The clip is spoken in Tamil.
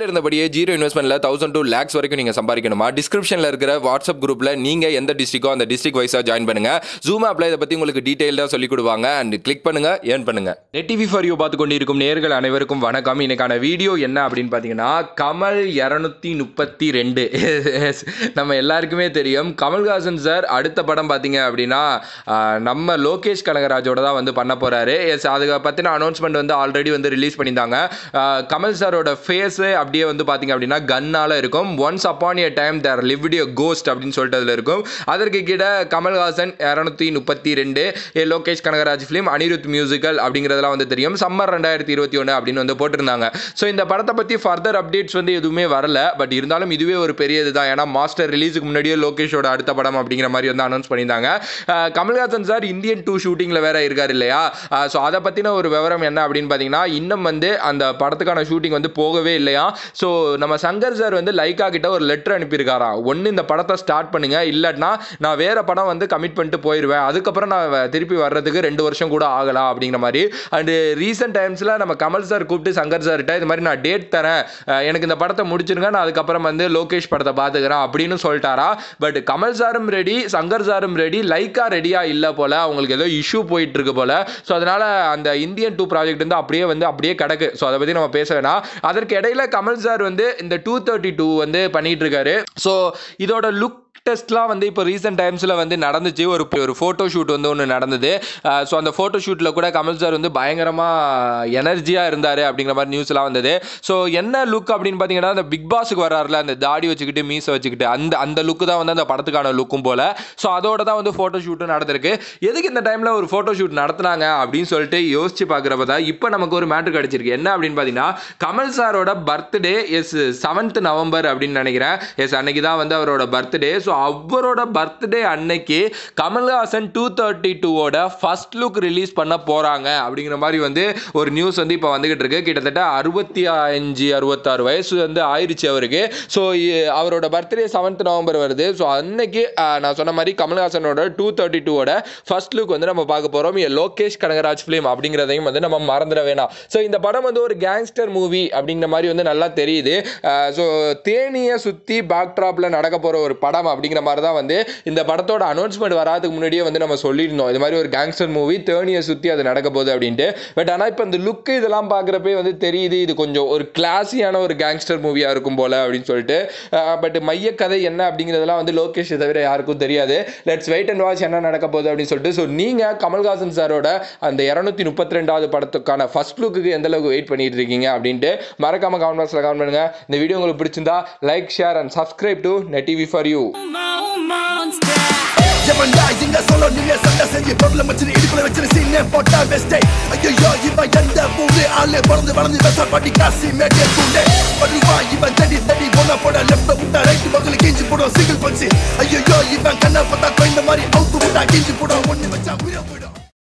வீட்டில் இருந்தபடியே ஜீரோ இன்வெஸ்ட்மெண்ட்டில் தௌசண்ட் டூ லேக்ஸ் வரைக்கும் நீங்கள் சம்பாதிக்கணுமா டிஸ்கிரிப்ஷனில் இருக்கிற வாட்ஸ்அப் குரூப்பில் நீங்கள் எந்த டிஸ்ட்ரிக்கோ அந்த டிஸ்ட்ரிக் வைஸாக ஜாயின் பண்ணுங்கள் ஜூம் ஆப்பில் இதை பற்றி உங்களுக்கு தான் சொல்லிக் கொடுவாங்க அண்ட் கிளிக் பண்ணுங்கள் ஏர்ன் பண்ணுங்கள் நெட் டிவி ஃபார் யூ பார்த்து கொண்டிருக்கும் நேர்கள் அனைவருக்கும் வணக்கம் இன்னைக்கான வீடியோ என்ன அப்படின்னு பார்த்தீங்கன்னா கமல் இரநூத்தி முப்பத்தி ரெண்டு நம்ம எல்லாருக்குமே தெரியும் கமல்ஹாசன் சார் அடுத்த படம் பார்த்தீங்க அப்படின்னா நம்ம லோகேஷ் கனகராஜோட தான் வந்து பண்ண போகிறாரு எஸ் அதுக்கு பற்றின அனௌன்ஸ்மெண்ட் வந்து ஆல்ரெடி வந்து ரிலீஸ் பண்ணியிருந்தாங்க கமல் சாரோட ஃபேஸு அப்படியே வந்து பார்த்திங்க அப்படின்னா கன்னால் இருக்கும் once upon a time there live a ghost அப்படின்னு சொல்லிட்டு அதில் இருக்கும் அதற்கு கீழே கமல்ஹாசன் இரநூத்தி முப்பத்தி ரெண்டு லோகேஷ் கனகராஜ் ஃபிலிம் அனிருத் மியூசிக்கல் அப்படிங்கிறதெல்லாம் வந்து தெரியும் சம்மர் ரெண்டாயிரத்தி இருபத்தி ஒன்று அப்படின்னு வந்து போட்டிருந்தாங்க ஸோ இந்த படத்தை பற்றி ஃபர்தர் அப்டேட்ஸ் வந்து எதுவுமே வரல பட் இருந்தாலும் இதுவே ஒரு பெரிய இதுதான் ஏன்னா மாஸ்டர் ரிலீஸுக்கு முன்னாடியே லோகேஷோட அடுத்த படம் அப்படிங்கிற மாதிரி வந்து அனௌன்ஸ் பண்ணியிருந்தாங்க கமல்ஹாசன் சார் இந்தியன் டூ ஷூட்டிங்கில் வேற இருக்கார் இல்லையா ஸோ அதை பற்றின ஒரு விவரம் என்ன அப்படின்னு பார்த்தீங்கன்னா இன்னும் வந்து அந்த படத்துக்கான ஷூட்டிங் வந்து போகவே இல்லையா ஸோ நம்ம சங்கர் சார் வந்து லைக்கா கிட்ட ஒரு லெட்டர் அனுப்பியிருக்காராம் ஒன்று இந்த படத்தை ஸ்டார்ட் பண்ணுங்க இல்லைன்னா நான் வேறு படம் வந்து கமிட் பண்ணிட்டு போயிடுவேன் அதுக்கப்புறம் நான் திருப்பி வர்றதுக்கு ரெண்டு வருஷம் கூட ஆகலாம் அப்படிங்கிற மாதிரி அண்டு ரீசெண்ட் டைம்ஸில் நம்ம கமல் சார் கூப்பிட்டு சங்கர் சார்கிட்ட இது மாதிரி நான் டேட் தரேன் எனக்கு இந்த படத்தை முடிச்சிருங்க நான் அதுக்கப்புறம் வந்து லோகேஷ் படத்தை பார்த்துக்கிறேன் அப்படின்னு சொல்லிட்டாரா பட் கமல் சாரும் ரெடி சங்கர் சாரும் ரெடி லைக்கா ரெடியாக இல்லை போல் அவங்களுக்கு ஏதோ இஷ்யூ போயிட்டு இருக்கு போல் ஸோ அதனால் அந்த இந்தியன் டூ ப்ராஜெக்ட் வந்து அப்படியே வந்து அப்படியே கிடக்கு ஸோ அதை பற்றி நம்ம பேச வேணாம் அதற்கு இடையில கமல் சார் வந்து இந்த டூ தேர்ட்டி டூ வந்து பண்ணிட்டு இருக்காரு ஸோ இதோட லுக் டெஸ்ட்லாம் வந்து இப்போ ரீசெண்ட் டைம்ஸில் வந்து நடந்துச்சு ஒரு ஒரு ஃபோட்டோ ஷூட் வந்து ஒன்று நடந்தது ஸோ அந்த ஃபோட்டோ ஷூட்டில் கூட கமல் சார் வந்து பயங்கரமாக எனர்ஜியாக இருந்தார் அப்படிங்கிற மாதிரி நியூஸ்லாம் வந்தது ஸோ என்ன லுக் அப்படின்னு பார்த்தீங்கன்னா அந்த பிக் பாஸுக்கு வர்றாருல அந்த தாடி வச்சுக்கிட்டு மீசை வச்சுக்கிட்டு அந்த அந்த லுக்கு தான் வந்து அந்த படத்துக்கான லுக்கும் போல் ஸோ அதோட தான் வந்து ஃபோட்டோ ஷூட்டும் நடந்திருக்கு எதுக்கு இந்த டைமில் ஒரு ஃபோட்டோ ஷூட் நடத்துனாங்க அப்படின்னு சொல்லிட்டு யோசிச்சு பார்க்குறப்ப தான் இப்போ நமக்கு ஒரு மேட்ரு கிடச்சிருக்கு என்ன அப்படின்னு பார்த்தீங்கன்னா கமல் சாரோட பர்த்டே எஸ் செவன்த் நவம்பர் அப்படின்னு நினைக்கிறேன் எஸ் அன்னைக்கு தான் வந்து அவரோட பர்த்டே ஸோ அவரோட பர்த்டே அன்னைக்கு கமல்ஹாசன் டூ தேர்ட்டி டூவோட ஃபர்ஸ்ட் லுக் ரிலீஸ் பண்ண போகிறாங்க அப்படிங்கிற மாதிரி வந்து ஒரு நியூஸ் வந்து இப்போ வந்துக்கிட்டு இருக்கு கிட்டத்தட்ட அறுபத்தி அஞ்சு அறுபத்தாறு வயசு வந்து ஆயிடுச்சு அவருக்கு ஸோ அவரோட பர்த்டே செவன்த் நவம்பர் வருது ஸோ அன்னைக்கு நான் சொன்ன மாதிரி கமல்ஹாசனோட டூ தேர்ட்டி டூவோட ஃபர்ஸ்ட் லுக் வந்து நம்ம பார்க்க போகிறோம் லோகேஷ் கனகராஜ் ஃபிலிம் அப்படிங்கிறதையும் வந்து நம்ம மறந்துட வேணாம் ஸோ இந்த படம் வந்து ஒரு கேங்ஸ்டர் மூவி அப்படிங்கிற மாதிரி வந்து நல்லா தெரியுது ஸோ தேனியை சுற்றி பேக்ட்ராப்பில் நடக்க போகிற ஒரு படம் அப்படிங்கிற மாதிரி தான் வந்து இந்த படத்தோட அனௌன்ஸ்மெண்ட் வராதுக்கு முன்னாடியே வந்து நம்ம சொல்லியிருந்தோம் இது மாதிரி ஒரு கேங்ஸ்டர் மூவி தேர்னியை சுற்றி அது நடக்க போகுது அப்படின்ட்டு பட் ஆனால் இப்போ இந்த லுக்கு இதெல்லாம் பார்க்குறப்பே வந்து தெரியுது இது கொஞ்சம் ஒரு கிளாஸியான ஒரு கேங்ஸ்டர் மூவியாக இருக்கும் போல் அப்படின்னு சொல்லிட்டு பட் மைய கதை என்ன அப்படிங்கிறதெல்லாம் வந்து லோகேஷ் தவிர யாருக்கும் தெரியாது லெட்ஸ் வெயிட் அண்ட் வாட்ச் என்ன நடக்க போகுது அப்படின்னு சொல்லிட்டு ஸோ நீங்கள் கமல்ஹாசன் சாரோட அந்த இரநூத்தி முப்பத்தி ரெண்டாவது படத்துக்கான ஃபஸ்ட் லுக்கு எந்த அளவுக்கு வெயிட் பண்ணிட்டு இருக்கீங்க அப்படின்ட்டு மறக்காம கமெண்ட் பாக்ஸில் கமெண்ட் பண்ணுங்கள் இந்த வீடியோ உங்களுக்கு பிடிச்சிருந்தா like share and subscribe to net TV for you ஐயா இங்க சொல்ல நீங்க சண்டை செஞ்சு பொருளை மச்சினு இடுப்புல வச்சு சீனே போட்டா வெஸ்டே ஐயோ இவன் எந்த பூண்டு ஆளு வளர்ந்து வளர்ந்து வெச பாட்டி காசி மேட்டே பூண்டு பண்ணுவா இவன் தடி தடி போனா போட லெஃப்ட் விட்டா ரைட் பக்கத்துல கிஞ்சி போடும் சிங்கிள் பஞ்சு ஐயோ இவன் கண்ணை பார்த்தா கொய்ந்த மாதிரி அவுத்து விட்டா கிஞ்சி போடும்